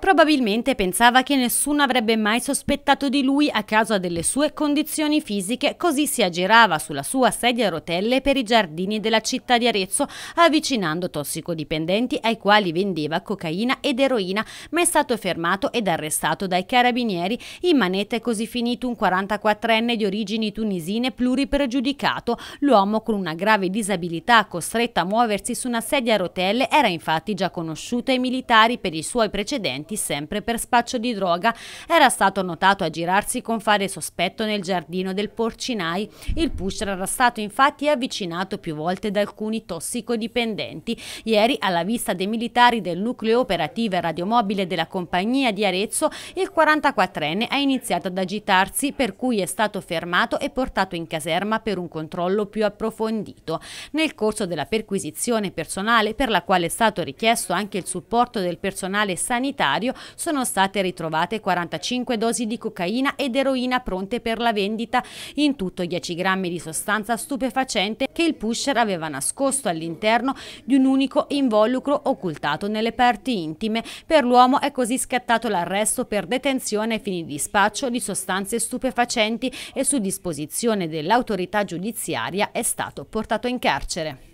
Probabilmente pensava che nessuno avrebbe mai sospettato di lui a causa delle sue condizioni fisiche, così si aggirava sulla sua sedia a rotelle per i giardini della città di Arezzo, avvicinando tossicodipendenti ai quali vendeva cocaina ed eroina, ma è stato fermato ed arrestato dai carabinieri. In manetta è così finito un 44enne di origini tunisine pluripregiudicato. L'uomo con una grave disabilità costretto a muoversi su una sedia a rotelle era infatti già conosciuto ai militari per i suoi precedenti presenti sempre per spaccio di droga, era stato notato aggirarsi con fare sospetto nel giardino del Porcinai. Il pusher era stato infatti avvicinato più volte da alcuni tossicodipendenti. Ieri, alla vista dei militari del nucleo operativo e radiomobile della compagnia di Arezzo, il 44enne ha iniziato ad agitarsi, per cui è stato fermato e portato in caserma per un controllo più approfondito. Nel corso della perquisizione personale, per la quale è stato richiesto anche il supporto del personale sanitario, sanitario sono state ritrovate 45 dosi di cocaina ed eroina pronte per la vendita, in tutto 10 grammi di sostanza stupefacente che il pusher aveva nascosto all'interno di un unico involucro occultato nelle parti intime. Per l'uomo è così scattato l'arresto per detenzione ai fini di spaccio di sostanze stupefacenti e su disposizione dell'autorità giudiziaria è stato portato in carcere.